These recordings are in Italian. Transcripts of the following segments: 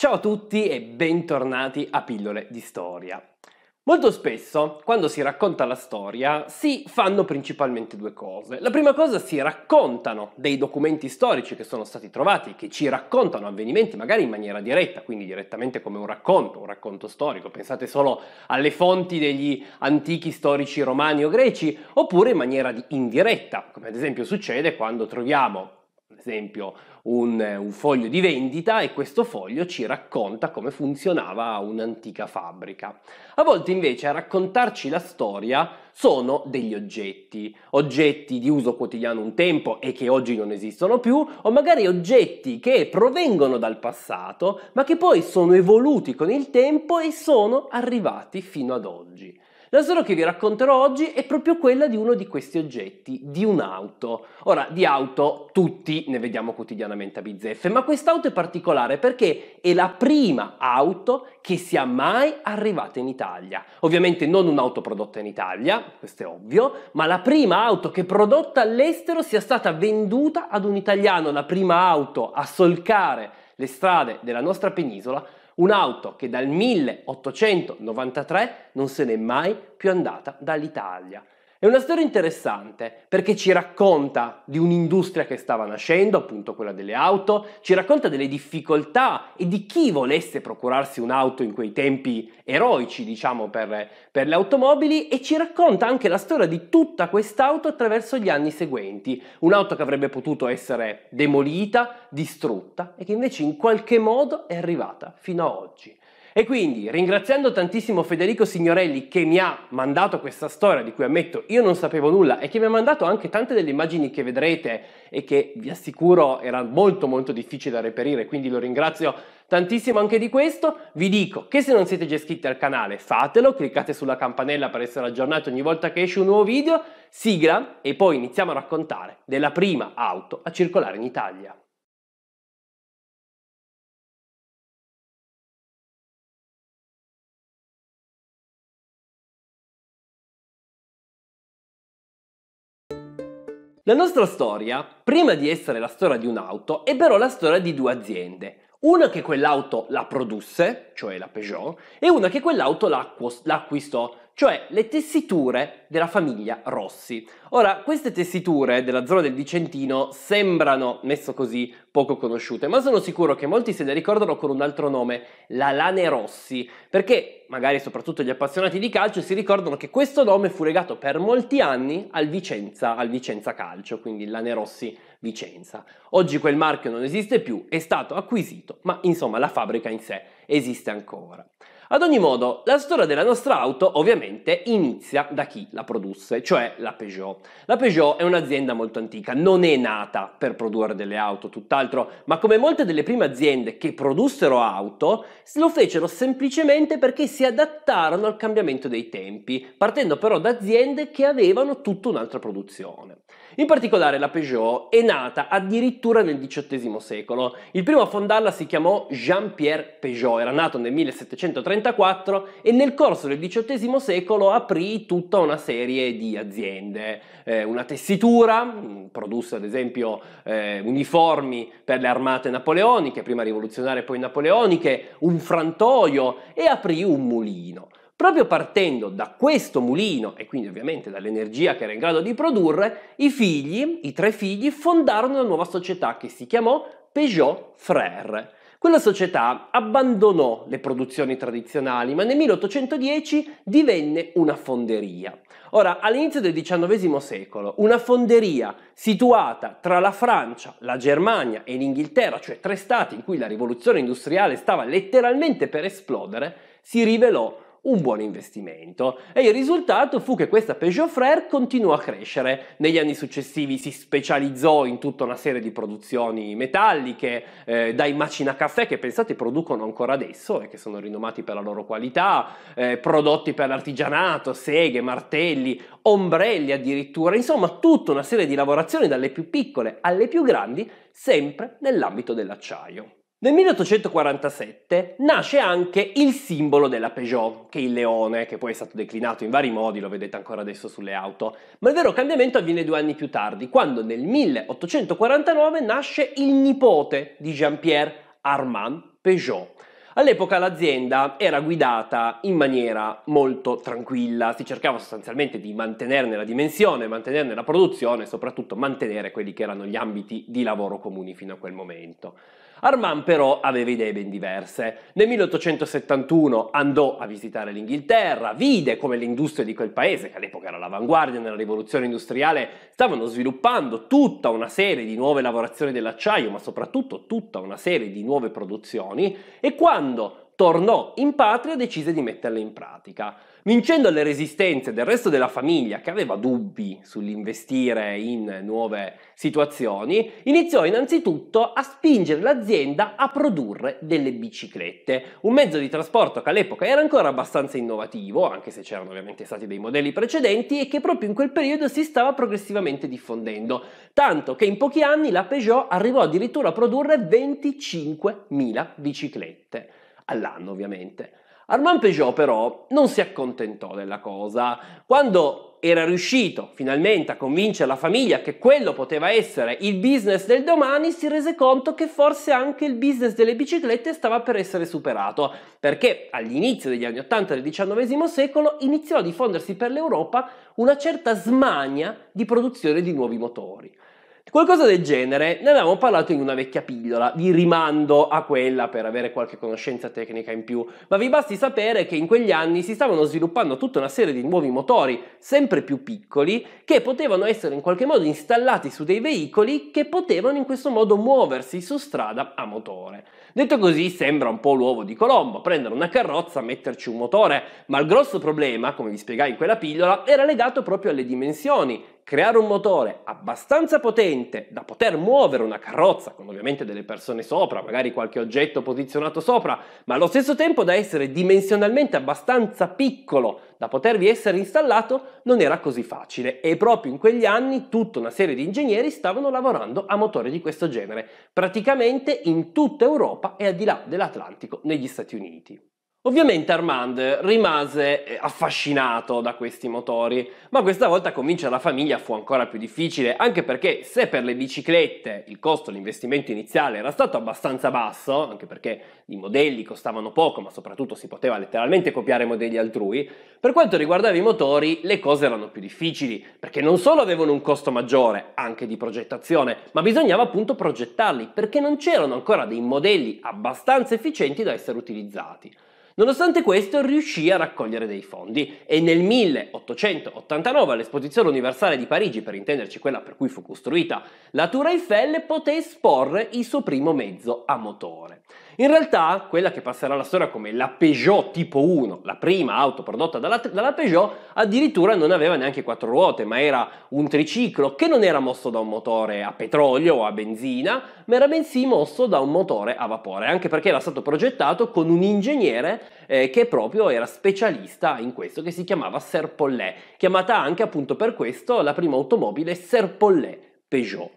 Ciao a tutti e bentornati a Pillole di Storia. Molto spesso, quando si racconta la storia, si fanno principalmente due cose. La prima cosa, si raccontano dei documenti storici che sono stati trovati, che ci raccontano avvenimenti, magari in maniera diretta, quindi direttamente come un racconto, un racconto storico. Pensate solo alle fonti degli antichi storici romani o greci, oppure in maniera indiretta, come ad esempio succede quando troviamo esempio un, un foglio di vendita e questo foglio ci racconta come funzionava un'antica fabbrica. A volte invece a raccontarci la storia sono degli oggetti, oggetti di uso quotidiano un tempo e che oggi non esistono più, o magari oggetti che provengono dal passato ma che poi sono evoluti con il tempo e sono arrivati fino ad oggi. La storia che vi racconterò oggi è proprio quella di uno di questi oggetti, di un'auto. Ora, di auto tutti ne vediamo quotidianamente a bizzeffe, ma quest'auto è particolare perché è la prima auto che sia mai arrivata in Italia. Ovviamente non un'auto prodotta in Italia, questo è ovvio, ma la prima auto che prodotta all'estero sia stata venduta ad un italiano, la prima auto a solcare le strade della nostra penisola Un'auto che dal 1893 non se n'è mai più andata dall'Italia. È una storia interessante perché ci racconta di un'industria che stava nascendo, appunto quella delle auto, ci racconta delle difficoltà e di chi volesse procurarsi un'auto in quei tempi eroici, diciamo, per, per le automobili e ci racconta anche la storia di tutta quest'auto attraverso gli anni seguenti, un'auto che avrebbe potuto essere demolita, distrutta e che invece in qualche modo è arrivata fino a oggi. E quindi, ringraziando tantissimo Federico Signorelli che mi ha mandato questa storia di cui ammetto io non sapevo nulla e che mi ha mandato anche tante delle immagini che vedrete e che vi assicuro era molto molto difficile da reperire, quindi lo ringrazio tantissimo anche di questo. Vi dico che se non siete già iscritti al canale fatelo, cliccate sulla campanella per essere aggiornati ogni volta che esce un nuovo video, sigla e poi iniziamo a raccontare della prima auto a circolare in Italia. La nostra storia, prima di essere la storia di un'auto, è però la storia di due aziende. Una che quell'auto la produsse, cioè la Peugeot, e una che quell'auto l'acquistò, cioè le tessiture della famiglia Rossi. Ora, queste tessiture della zona del Vicentino sembrano, messo così, poco conosciute, ma sono sicuro che molti se le ricordano con un altro nome, la Lane Rossi, perché magari soprattutto gli appassionati di calcio si ricordano che questo nome fu legato per molti anni al Vicenza, al Vicenza Calcio, quindi Lane Rossi Vicenza. Oggi quel marchio non esiste più, è stato acquisito, ma insomma la fabbrica in sé esiste ancora. Ad ogni modo, la storia della nostra auto ovviamente inizia da chi la produsse, cioè la Peugeot. La Peugeot è un'azienda molto antica, non è nata per produrre delle auto, tutt'altro, ma come molte delle prime aziende che produssero auto, lo fecero semplicemente perché si adattarono al cambiamento dei tempi, partendo però da aziende che avevano tutta un'altra produzione. In particolare la Peugeot è nata addirittura nel XVIII secolo. Il primo a fondarla si chiamò Jean-Pierre Peugeot, era nato nel 1734 e nel corso del XVIII secolo aprì tutta una serie di aziende. Eh, una tessitura, mm, produsse ad esempio eh, uniformi per le armate napoleoniche, prima rivoluzionarie e poi napoleoniche, un frantoio e aprì un mulino. Proprio partendo da questo mulino e quindi ovviamente dall'energia che era in grado di produrre, i figli, i tre figli, fondarono una nuova società che si chiamò Peugeot Frère. Quella società abbandonò le produzioni tradizionali, ma nel 1810 divenne una fonderia. Ora, all'inizio del XIX secolo, una fonderia situata tra la Francia, la Germania e l'Inghilterra, cioè tre stati in cui la rivoluzione industriale stava letteralmente per esplodere, si rivelò un buon investimento e il risultato fu che questa Peugeot Frère continuò a crescere. Negli anni successivi si specializzò in tutta una serie di produzioni metalliche, eh, dai macina caffè che pensate producono ancora adesso e che sono rinomati per la loro qualità, eh, prodotti per l'artigianato, seghe, martelli, ombrelli addirittura, insomma tutta una serie di lavorazioni dalle più piccole alle più grandi, sempre nell'ambito dell'acciaio. Nel 1847 nasce anche il simbolo della Peugeot, che è il leone, che poi è stato declinato in vari modi, lo vedete ancora adesso sulle auto, ma il vero cambiamento avviene due anni più tardi, quando nel 1849 nasce il nipote di Jean-Pierre Armand Peugeot. All'epoca l'azienda era guidata in maniera molto tranquilla, si cercava sostanzialmente di mantenerne la dimensione, mantenerne la produzione e soprattutto mantenere quelli che erano gli ambiti di lavoro comuni fino a quel momento. Armand però aveva idee ben diverse. Nel 1871 andò a visitare l'Inghilterra, vide come le industrie di quel paese, che all'epoca era all'avanguardia nella rivoluzione industriale, stavano sviluppando tutta una serie di nuove lavorazioni dell'acciaio, ma soprattutto tutta una serie di nuove produzioni, e quando tornò in patria decise di metterle in pratica. Vincendo le resistenze del resto della famiglia che aveva dubbi sull'investire in nuove situazioni, iniziò innanzitutto a spingere l'azienda a produrre delle biciclette, un mezzo di trasporto che all'epoca era ancora abbastanza innovativo, anche se c'erano ovviamente stati dei modelli precedenti e che proprio in quel periodo si stava progressivamente diffondendo, tanto che in pochi anni la Peugeot arrivò addirittura a produrre 25.000 biciclette all'anno, ovviamente. Armand Peugeot però non si accontentò della cosa. Quando era riuscito finalmente a convincere la famiglia che quello poteva essere il business del domani, si rese conto che forse anche il business delle biciclette stava per essere superato, perché all'inizio degli anni 80 del XIX secolo iniziò a diffondersi per l'Europa una certa smania di produzione di nuovi motori. Qualcosa del genere, ne avevamo parlato in una vecchia pillola, vi rimando a quella per avere qualche conoscenza tecnica in più, ma vi basti sapere che in quegli anni si stavano sviluppando tutta una serie di nuovi motori, sempre più piccoli, che potevano essere in qualche modo installati su dei veicoli che potevano in questo modo muoversi su strada a motore. Detto così sembra un po' l'uovo di Colombo, prendere una carrozza, metterci un motore, ma il grosso problema, come vi spiegai in quella pillola, era legato proprio alle dimensioni creare un motore abbastanza potente da poter muovere una carrozza con ovviamente delle persone sopra, magari qualche oggetto posizionato sopra, ma allo stesso tempo da essere dimensionalmente abbastanza piccolo da potervi essere installato, non era così facile e proprio in quegli anni tutta una serie di ingegneri stavano lavorando a motori di questo genere, praticamente in tutta Europa e al di là dell'Atlantico negli Stati Uniti. Ovviamente Armand rimase eh, affascinato da questi motori, ma questa volta convincere la famiglia fu ancora più difficile, anche perché se per le biciclette il costo, l'investimento iniziale era stato abbastanza basso, anche perché i modelli costavano poco, ma soprattutto si poteva letteralmente copiare modelli altrui, per quanto riguardava i motori le cose erano più difficili, perché non solo avevano un costo maggiore, anche di progettazione, ma bisognava appunto progettarli, perché non c'erano ancora dei modelli abbastanza efficienti da essere utilizzati. Nonostante questo riuscì a raccogliere dei fondi e nel 1889 all'Esposizione Universale di Parigi, per intenderci quella per cui fu costruita la Tour Eiffel, poté esporre il suo primo mezzo a motore. In realtà, quella che passerà alla storia come la Peugeot tipo 1, la prima auto prodotta dalla, dalla Peugeot, addirittura non aveva neanche quattro ruote, ma era un triciclo che non era mosso da un motore a petrolio o a benzina, ma era bensì mosso da un motore a vapore, anche perché era stato progettato con un ingegnere eh, che proprio era specialista in questo, che si chiamava Serpollet, chiamata anche appunto per questo la prima automobile Serpollet Peugeot.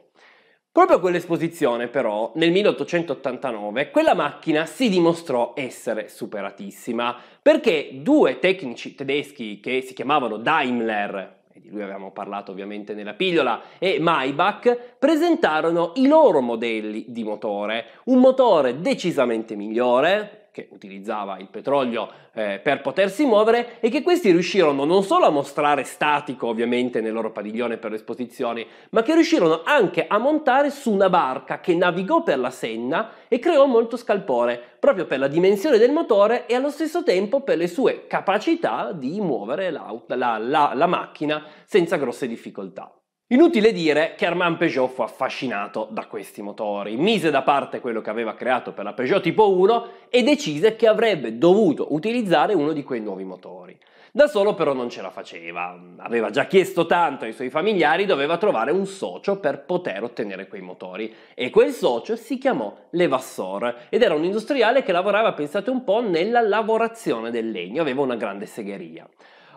Proprio a quell'esposizione, però, nel 1889, quella macchina si dimostrò essere superatissima, perché due tecnici tedeschi che si chiamavano Daimler, e di lui avevamo parlato ovviamente nella pillola, e Maybach presentarono i loro modelli di motore, un motore decisamente migliore, che utilizzava il petrolio eh, per potersi muovere e che questi riuscirono non solo a mostrare statico ovviamente nel loro padiglione per le esposizioni, ma che riuscirono anche a montare su una barca che navigò per la Senna e creò molto scalpore, proprio per la dimensione del motore e allo stesso tempo per le sue capacità di muovere la, la, la, la macchina senza grosse difficoltà. Inutile dire che Armand Peugeot fu affascinato da questi motori, mise da parte quello che aveva creato per la Peugeot tipo 1 e decise che avrebbe dovuto utilizzare uno di quei nuovi motori. Da solo però non ce la faceva, aveva già chiesto tanto ai suoi familiari, doveva trovare un socio per poter ottenere quei motori e quel socio si chiamò Levassor ed era un industriale che lavorava, pensate un po', nella lavorazione del legno, aveva una grande segheria.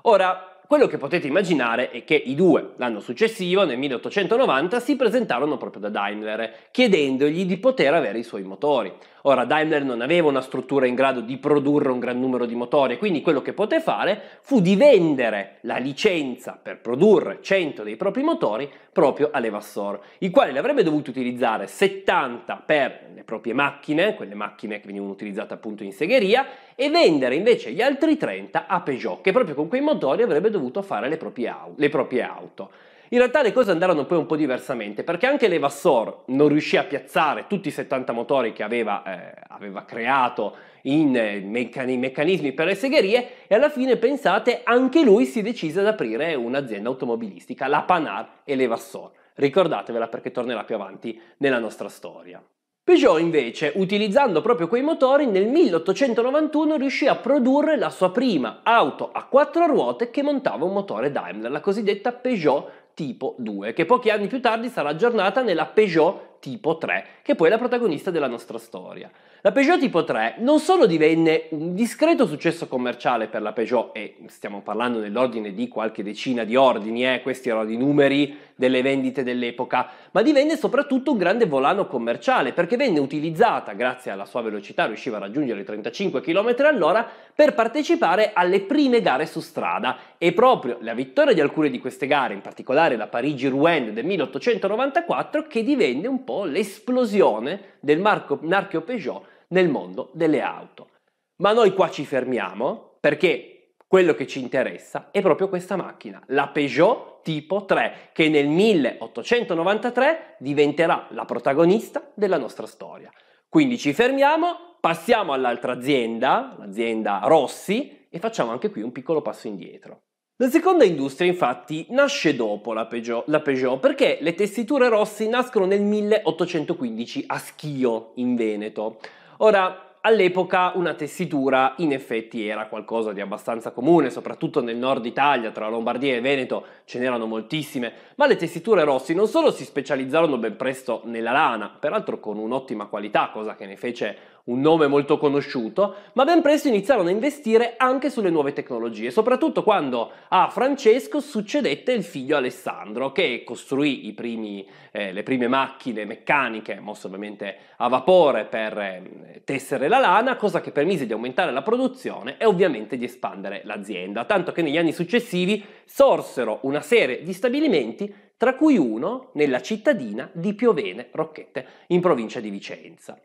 Ora, quello che potete immaginare è che i due, l'anno successivo, nel 1890, si presentarono proprio da Daimler, chiedendogli di poter avere i suoi motori. Ora, Daimler non aveva una struttura in grado di produrre un gran numero di motori, quindi quello che poté fare fu di vendere la licenza per produrre 100 dei propri motori proprio a Levasseur, il quale ne avrebbe dovuto utilizzare 70 per le proprie macchine, quelle macchine che venivano utilizzate appunto in segheria, e vendere invece gli altri 30 a Peugeot, che proprio con quei motori avrebbe dovuto fare le proprie, au- le proprie auto. In realtà le cose andarono poi un po' diversamente, perché anche Levassor non riuscì a piazzare tutti i 70 motori che aveva, eh, aveva creato in eh, meccani- meccanismi per le segherie e alla fine, pensate, anche lui si decise ad aprire un'azienda automobilistica, la Panar e Levassor. Ricordatevela perché tornerà più avanti nella nostra storia. Peugeot invece, utilizzando proprio quei motori, nel 1891 riuscì a produrre la sua prima auto a quattro ruote che montava un motore Daimler, la cosiddetta Peugeot tipo 2, che pochi anni più tardi sarà aggiornata nella Peugeot tipo 3, che poi è la protagonista della nostra storia. La Peugeot tipo 3 non solo divenne un discreto successo commerciale per la Peugeot, e stiamo parlando nell'ordine di qualche decina di ordini, eh, questi erano i numeri delle vendite dell'epoca, ma divenne soprattutto un grande volano commerciale perché venne utilizzata, grazie alla sua velocità riusciva a raggiungere i 35 km all'ora, per partecipare alle prime gare su strada e proprio la vittoria di alcune di queste gare, in particolare la Parigi-Rouen del 1894, che divenne un po' po' l'esplosione del marco, marchio Peugeot nel mondo delle auto. Ma noi qua ci fermiamo perché quello che ci interessa è proprio questa macchina, la Peugeot tipo 3, che nel 1893 diventerà la protagonista della nostra storia. Quindi ci fermiamo, passiamo all'altra azienda, l'azienda Rossi, e facciamo anche qui un piccolo passo indietro. La seconda industria infatti nasce dopo la Peugeot, la Peugeot, perché le tessiture Rossi nascono nel 1815 a Schio in Veneto. Ora, all'epoca una tessitura in effetti era qualcosa di abbastanza comune, soprattutto nel nord Italia, tra Lombardia e Veneto ce n'erano moltissime, ma le tessiture Rossi non solo si specializzarono ben presto nella lana, peraltro con un'ottima qualità, cosa che ne fece un nome molto conosciuto, ma ben presto iniziarono a investire anche sulle nuove tecnologie, soprattutto quando a Francesco succedette il figlio Alessandro, che costruì primi, eh, le prime macchine meccaniche, mosse ovviamente a vapore per eh, tessere la lana, cosa che permise di aumentare la produzione e ovviamente di espandere l'azienda, tanto che negli anni successivi sorsero una serie di stabilimenti tra cui uno nella cittadina di Piovene Rocchette, in provincia di Vicenza.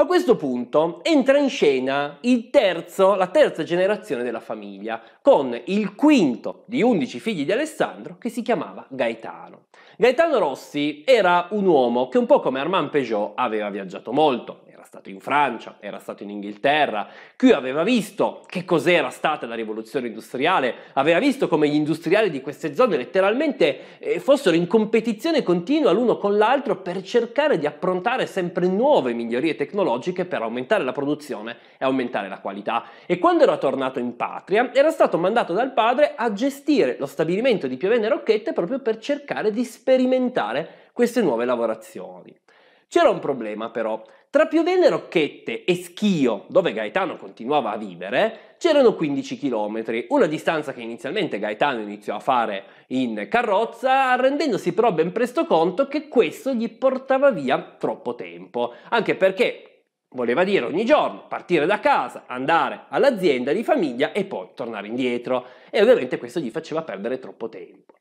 A questo punto entra in scena terzo, la terza generazione della famiglia, con il quinto di undici figli di Alessandro che si chiamava Gaetano. Gaetano Rossi era un uomo che un po' come Armand Peugeot aveva viaggiato molto, stato in Francia, era stato in Inghilterra, qui aveva visto che cos'era stata la rivoluzione industriale, aveva visto come gli industriali di queste zone letteralmente eh, fossero in competizione continua l'uno con l'altro per cercare di approntare sempre nuove migliorie tecnologiche per aumentare la produzione e aumentare la qualità. E quando era tornato in patria era stato mandato dal padre a gestire lo stabilimento di Piovene Rocchette proprio per cercare di sperimentare queste nuove lavorazioni. C'era un problema però, tra Piovene, Rocchette e Schio, dove Gaetano continuava a vivere, c'erano 15 km, una distanza che inizialmente Gaetano iniziò a fare in carrozza, rendendosi però ben presto conto che questo gli portava via troppo tempo, anche perché Voleva dire ogni giorno partire da casa, andare all'azienda di famiglia e poi tornare indietro. E ovviamente questo gli faceva perdere troppo tempo.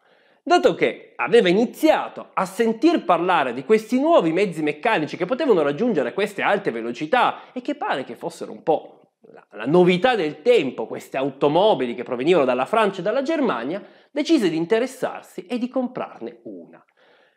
Dato che aveva iniziato a sentir parlare di questi nuovi mezzi meccanici che potevano raggiungere queste alte velocità e che pare che fossero un po' la, novità del tempo, queste automobili che provenivano dalla Francia e dalla Germania, decise di interessarsi e di comprarne una.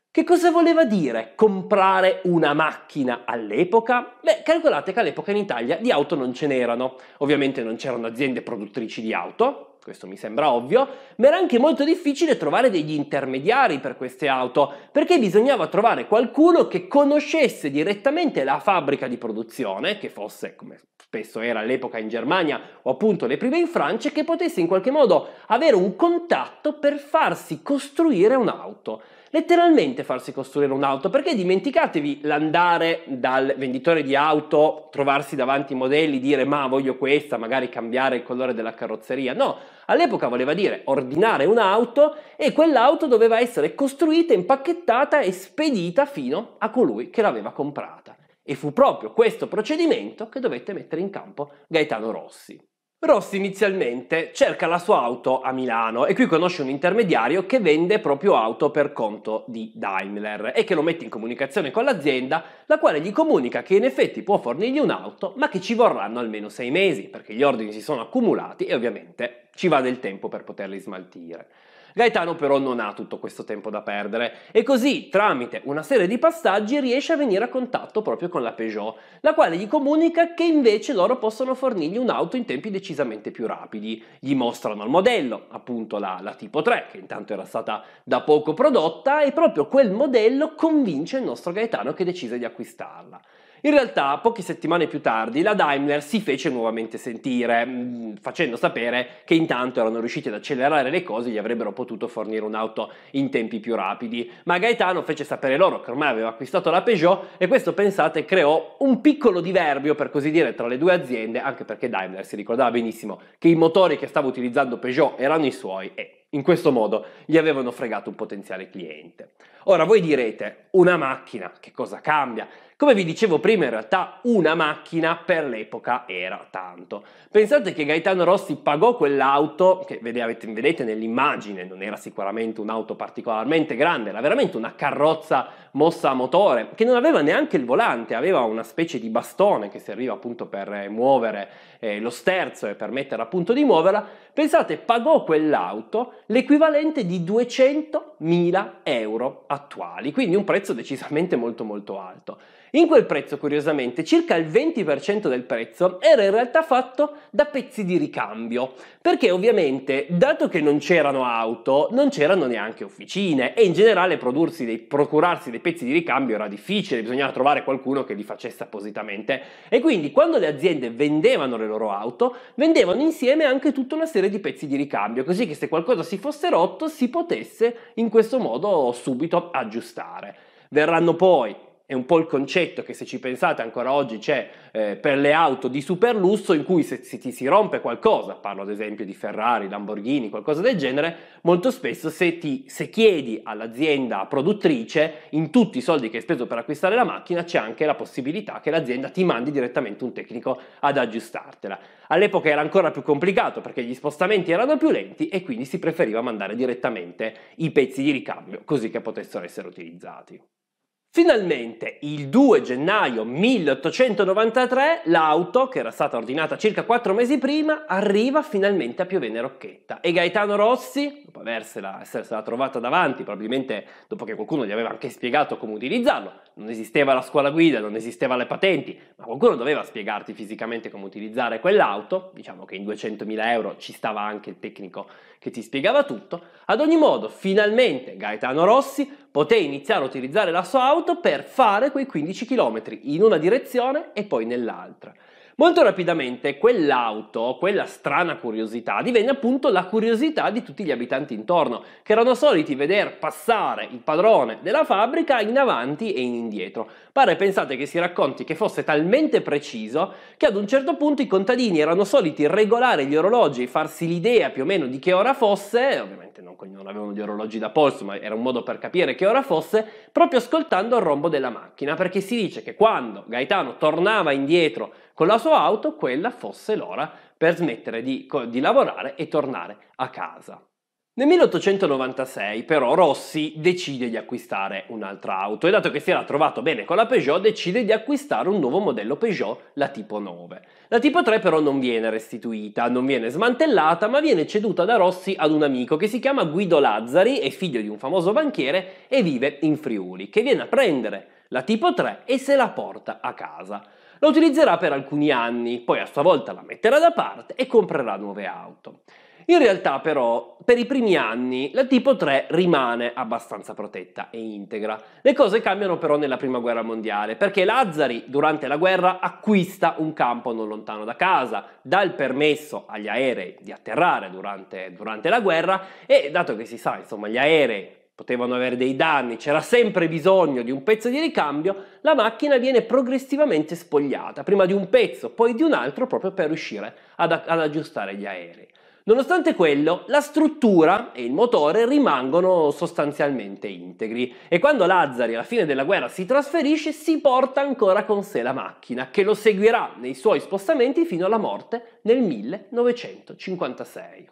Che cosa voleva dire comprare una macchina all'epoca? Beh, calcolate che all'epoca in Italia di auto non ce n'erano. Ovviamente non c'erano aziende produttrici di auto, questo mi sembra ovvio, ma era anche molto difficile trovare degli intermediari per queste auto, perché bisognava trovare qualcuno che conoscesse direttamente la fabbrica di produzione, che fosse, come spesso era all'epoca in Germania o appunto le prime in Francia, e che potesse in qualche modo avere un contatto per farsi costruire un'auto letteralmente farsi costruire un'auto, perché dimenticatevi l'andare dal venditore di auto, trovarsi davanti i modelli, dire ma voglio questa, magari cambiare il colore della carrozzeria. No, all'epoca voleva dire ordinare un'auto e quell'auto doveva essere costruita, impacchettata e spedita fino a colui che l'aveva comprata. E fu proprio questo procedimento che dovette mettere in campo Gaetano Rossi. Rossi inizialmente cerca la sua auto a Milano e qui conosce un intermediario che vende proprio auto per conto di Daimler e che lo mette in comunicazione con l'azienda, la quale gli comunica che in effetti può fornirgli un'auto ma che ci vorranno almeno sei mesi perché gli ordini si sono accumulati e ovviamente ci va del tempo per poterli smaltire. Gaetano però non ha tutto questo tempo da perdere e così tramite una serie di passaggi riesce a venire a contatto proprio con la Peugeot, la quale gli comunica che invece loro possono fornirgli un'auto in tempi decisamente più rapidi. Gli mostrano il modello, appunto la, la tipo 3, che intanto era stata da poco prodotta e proprio quel modello convince il nostro Gaetano che decise di acquistarla. In realtà, poche settimane più tardi, la Daimler si fece nuovamente sentire, mm, facendo sapere che intanto erano riusciti ad accelerare le cose e gli avrebbero potuto fornire un'auto in tempi più rapidi. Ma Gaetano fece sapere loro che ormai aveva acquistato la Peugeot e questo, pensate, creò un piccolo diverbio, per così dire, tra le due aziende, anche perché Daimler si ricordava benissimo che i motori che stava utilizzando Peugeot erano i suoi e in questo modo gli avevano fregato un potenziale cliente. Ora voi direte, una macchina, che cosa cambia? Come vi dicevo prima, in realtà una macchina per l'epoca era tanto. Pensate che Gaetano Rossi pagò quell'auto, che vedete, vedete nell'immagine, non era sicuramente un'auto particolarmente grande, era veramente una carrozza mossa a motore, che non aveva neanche il volante, aveva una specie di bastone che serviva appunto per eh, muovere eh, lo sterzo e permettere appunto di muoverla. Pensate, pagò quell'auto l'equivalente di 200.000 euro attuali, quindi un prezzo decisamente molto molto alto. In quel prezzo, curiosamente, circa il 20% del prezzo era in realtà fatto da pezzi di ricambio, perché ovviamente, dato che non c'erano auto, non c'erano neanche officine e in generale dei, procurarsi dei pezzi di ricambio era difficile, bisognava trovare qualcuno che li facesse appositamente. E quindi quando le aziende vendevano le loro auto, vendevano insieme anche tutta una serie di pezzi di ricambio, così che se qualcosa si fosse rotto si potesse in questo modo subito aggiustare. Verranno poi è un po' il concetto che se ci pensate ancora oggi c'è eh, per le auto di super lusso in cui se, se ti si rompe qualcosa, parlo ad esempio di Ferrari, Lamborghini, qualcosa del genere, molto spesso se, ti, se chiedi all'azienda produttrice in tutti i soldi che hai speso per acquistare la macchina c'è anche la possibilità che l'azienda ti mandi direttamente un tecnico ad aggiustartela. All'epoca era ancora più complicato perché gli spostamenti erano più lenti e quindi si preferiva mandare direttamente i pezzi di ricambio così che potessero essere utilizzati. Finalmente, il 2 gennaio 1893, l'auto, che era stata ordinata circa quattro mesi prima, arriva finalmente a Piovene Rocchetta e Gaetano Rossi, dopo aversela, essersela trovata davanti, probabilmente dopo che qualcuno gli aveva anche spiegato come utilizzarlo, non esisteva la scuola guida, non esistevano le patenti, ma qualcuno doveva spiegarti fisicamente come utilizzare quell'auto, diciamo che in 200.000 euro ci stava anche il tecnico che ti spiegava tutto, ad ogni modo, finalmente Gaetano Rossi potei iniziare a utilizzare la sua auto per fare quei 15 km in una direzione e poi nell'altra. Molto rapidamente quell'auto, quella strana curiosità, divenne appunto la curiosità di tutti gli abitanti intorno, che erano soliti veder passare il padrone della fabbrica in avanti e in indietro. Pare pensate che si racconti che fosse talmente preciso che ad un certo punto i contadini erano soliti regolare gli orologi e farsi l'idea più o meno di che ora fosse, ovviamente non, non avevano gli orologi da polso, ma era un modo per capire che ora fosse, proprio ascoltando il rombo della macchina, perché si dice che quando Gaetano tornava indietro con la sua auto quella fosse l'ora per smettere di, di lavorare e tornare a casa. Nel 1896 però Rossi decide di acquistare un'altra auto e dato che si era trovato bene con la Peugeot decide di acquistare un nuovo modello Peugeot, la tipo 9. La tipo 3 però non viene restituita, non viene smantellata ma viene ceduta da Rossi ad un amico che si chiama Guido Lazzari, è figlio di un famoso banchiere e vive in Friuli, che viene a prendere la tipo 3 e se la porta a casa. La utilizzerà per alcuni anni, poi a sua volta la metterà da parte e comprerà nuove auto. In realtà però per i primi anni la tipo 3 rimane abbastanza protetta e integra. Le cose cambiano però nella prima guerra mondiale perché Lazzari durante la guerra acquista un campo non lontano da casa, dà il permesso agli aerei di atterrare durante, durante la guerra e dato che si sa insomma gli aerei potevano avere dei danni, c'era sempre bisogno di un pezzo di ricambio, la macchina viene progressivamente spogliata, prima di un pezzo, poi di un altro, proprio per riuscire ad, ad aggiustare gli aerei. Nonostante quello, la struttura e il motore rimangono sostanzialmente integri e quando Lazzari alla fine della guerra si trasferisce si porta ancora con sé la macchina che lo seguirà nei suoi spostamenti fino alla morte nel 1956.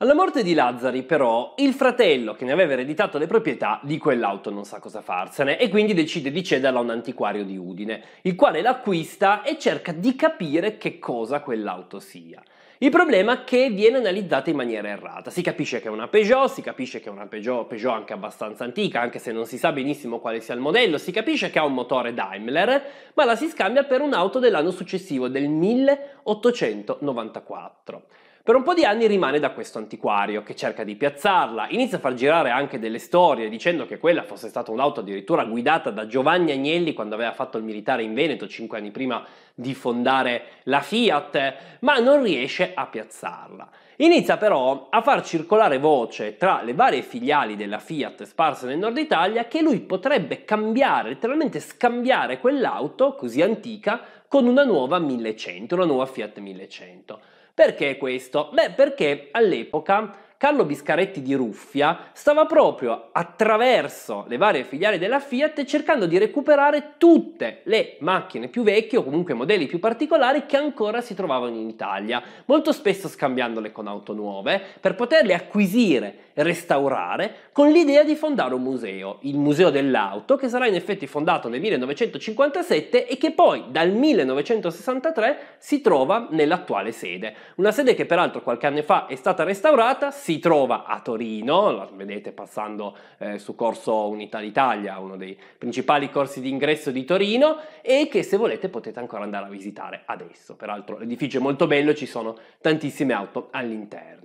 Alla morte di Lazzari, però, il fratello che ne aveva ereditato le proprietà di quell'auto non sa cosa farsene e quindi decide di cederla a un antiquario di Udine, il quale l'acquista e cerca di capire che cosa quell'auto sia. Il problema è che viene analizzata in maniera errata. Si capisce che è una Peugeot, si capisce che è una Peugeot, Peugeot anche abbastanza antica, anche se non si sa benissimo quale sia il modello, si capisce che ha un motore Daimler, ma la si scambia per un'auto dell'anno successivo, del 1894. Per un po' di anni rimane da questo antiquario, che cerca di piazzarla, inizia a far girare anche delle storie dicendo che quella fosse stata un'auto addirittura guidata da Giovanni Agnelli quando aveva fatto il militare in Veneto 5 anni prima di fondare la Fiat, ma non riesce a piazzarla. Inizia però a far circolare voce tra le varie filiali della Fiat sparse nel nord Italia che lui potrebbe cambiare, letteralmente scambiare quell'auto così antica con una nuova 1100, una nuova Fiat 1100. Perché questo? Beh, perché all'epoca Carlo Biscaretti di Ruffia stava proprio attraverso le varie filiali della Fiat cercando di recuperare tutte le macchine più vecchie o comunque modelli più particolari che ancora si trovavano in Italia, molto spesso scambiandole con auto nuove per poterle acquisire e restaurare con l'idea di fondare un museo, il Museo dell'Auto, che sarà in effetti fondato nel 1957 e che poi dal 1963 si trova nell'attuale sede. Una sede che peraltro qualche anno fa è stata restaurata, si trova a Torino, lo vedete passando eh, su corso Unità d'Italia, uno dei principali corsi d'ingresso di Torino e che se volete potete ancora andare a visitare adesso. Peraltro l'edificio è molto bello, ci sono tantissime auto all'interno.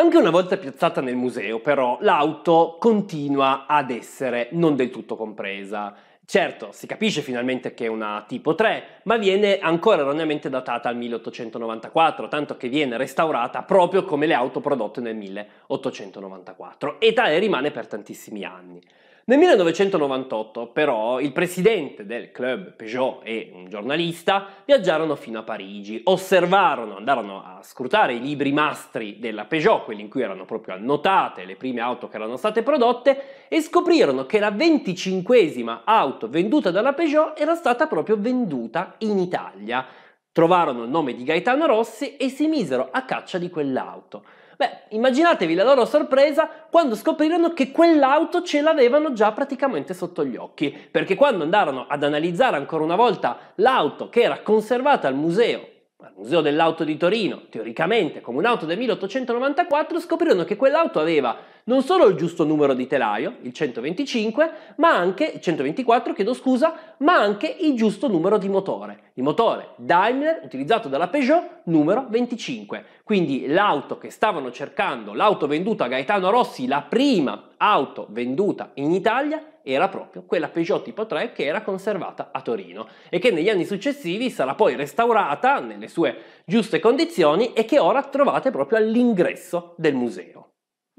Anche una volta piazzata nel museo, però, l'auto continua ad essere non del tutto compresa. Certo, si capisce finalmente che è una tipo 3, ma viene ancora erroneamente datata al 1894, tanto che viene restaurata proprio come le auto prodotte nel 1894 e tale rimane per tantissimi anni. Nel 1998 però il presidente del club Peugeot e un giornalista viaggiarono fino a Parigi, osservarono, andarono a scrutare i libri mastri della Peugeot, quelli in cui erano proprio annotate le prime auto che erano state prodotte e scoprirono che la venticinquesima auto venduta dalla Peugeot era stata proprio venduta in Italia. Trovarono il nome di Gaetano Rossi e si misero a caccia di quell'auto. Beh, immaginatevi la loro sorpresa quando scoprirono che quell'auto ce l'avevano già praticamente sotto gli occhi, perché quando andarono ad analizzare ancora una volta l'auto che era conservata al museo, al museo dell'auto di Torino, teoricamente come un'auto del 1894, scoprirono che quell'auto aveva non solo il giusto numero di telaio, il 125, ma anche, 124 chiedo scusa, ma anche il giusto numero di motore. Il motore Daimler utilizzato dalla Peugeot numero 25. Quindi l'auto che stavano cercando, l'auto venduta a Gaetano Rossi, la prima auto venduta in Italia, era proprio quella Peugeot tipo 3 che era conservata a Torino e che negli anni successivi sarà poi restaurata nelle sue giuste condizioni e che ora trovate proprio all'ingresso del museo.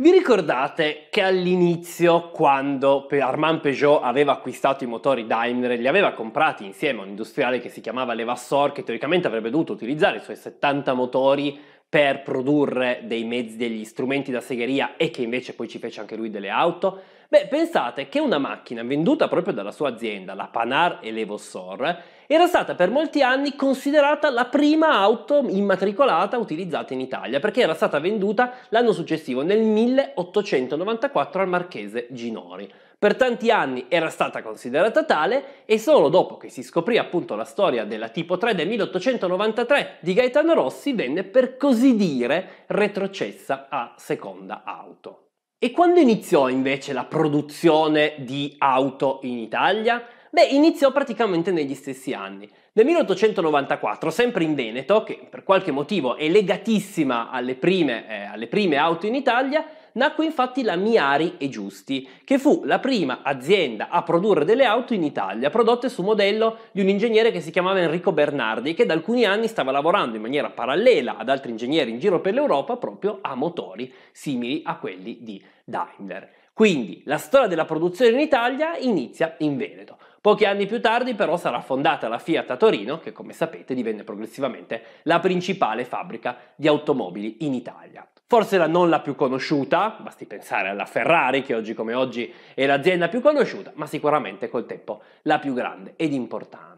Vi ricordate che all'inizio, quando Armand Peugeot aveva acquistato i motori Daimler, li aveva comprati insieme a un industriale che si chiamava Levassor, che teoricamente avrebbe dovuto utilizzare i suoi 70 motori per produrre dei mezzi, degli strumenti da segheria e che invece poi ci fece anche lui delle auto? Beh, pensate che una macchina venduta proprio dalla sua azienda, la Panar Elevossor, era stata per molti anni considerata la prima auto immatricolata utilizzata in Italia, perché era stata venduta l'anno successivo, nel 1894, al marchese Ginori. Per tanti anni era stata considerata tale e solo dopo che si scoprì appunto la storia della tipo 3 del 1893 di Gaetano Rossi venne per così dire retrocessa a seconda auto. E quando iniziò invece la produzione di auto in Italia? Beh, iniziò praticamente negli stessi anni. Nel 1894, sempre in Veneto, che per qualche motivo è legatissima alle prime, eh, alle prime auto in Italia, nacque infatti la Miari e Giusti, che fu la prima azienda a produrre delle auto in Italia, prodotte su modello di un ingegnere che si chiamava Enrico Bernardi, che da alcuni anni stava lavorando in maniera parallela ad altri ingegneri in giro per l'Europa proprio a motori simili a quelli di Daimler. Quindi la storia della produzione in Italia inizia in Veneto. Pochi anni più tardi però sarà fondata la Fiat a Torino, che come sapete divenne progressivamente la principale fabbrica di automobili in Italia. Forse la non la più conosciuta, basti pensare alla Ferrari che oggi come oggi è l'azienda più conosciuta, ma sicuramente col tempo la più grande ed importante.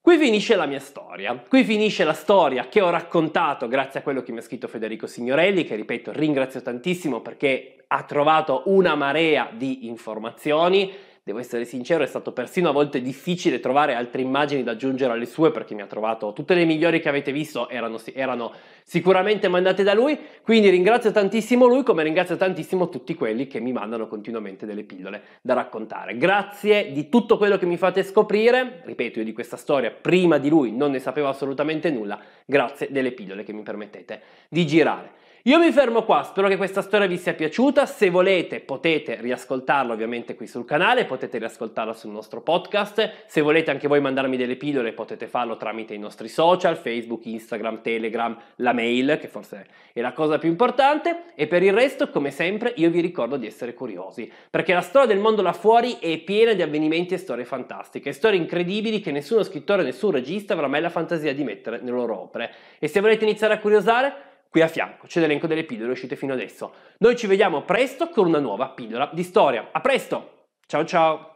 Qui finisce la mia storia, qui finisce la storia che ho raccontato grazie a quello che mi ha scritto Federico Signorelli, che ripeto ringrazio tantissimo perché ha trovato una marea di informazioni, devo essere sincero, è stato persino a volte difficile trovare altre immagini da aggiungere alle sue perché mi ha trovato tutte le migliori che avete visto erano, erano sicuramente mandate da lui, quindi ringrazio tantissimo lui come ringrazio tantissimo tutti quelli che mi mandano continuamente delle pillole da raccontare. Grazie di tutto quello che mi fate scoprire, ripeto io di questa storia prima di lui non ne sapevo assolutamente nulla, grazie delle pillole che mi permettete di girare. Io mi fermo qua, spero che questa storia vi sia piaciuta, se volete potete riascoltarla ovviamente qui sul canale, potete riascoltarla sul nostro podcast, se volete anche voi mandarmi delle pillole potete farlo tramite i nostri social, Facebook, Instagram, Telegram, la mail, che forse è la cosa più importante, e per il resto come sempre io vi ricordo di essere curiosi, perché la storia del mondo là fuori è piena di avvenimenti e storie fantastiche, storie incredibili che nessuno scrittore, nessun regista avrà mai la fantasia di mettere nelle loro opere. E se volete iniziare a curiosare Qui a fianco c'è l'elenco delle pillole uscite fino adesso. Noi ci vediamo presto con una nuova pillola di storia. A presto! Ciao ciao!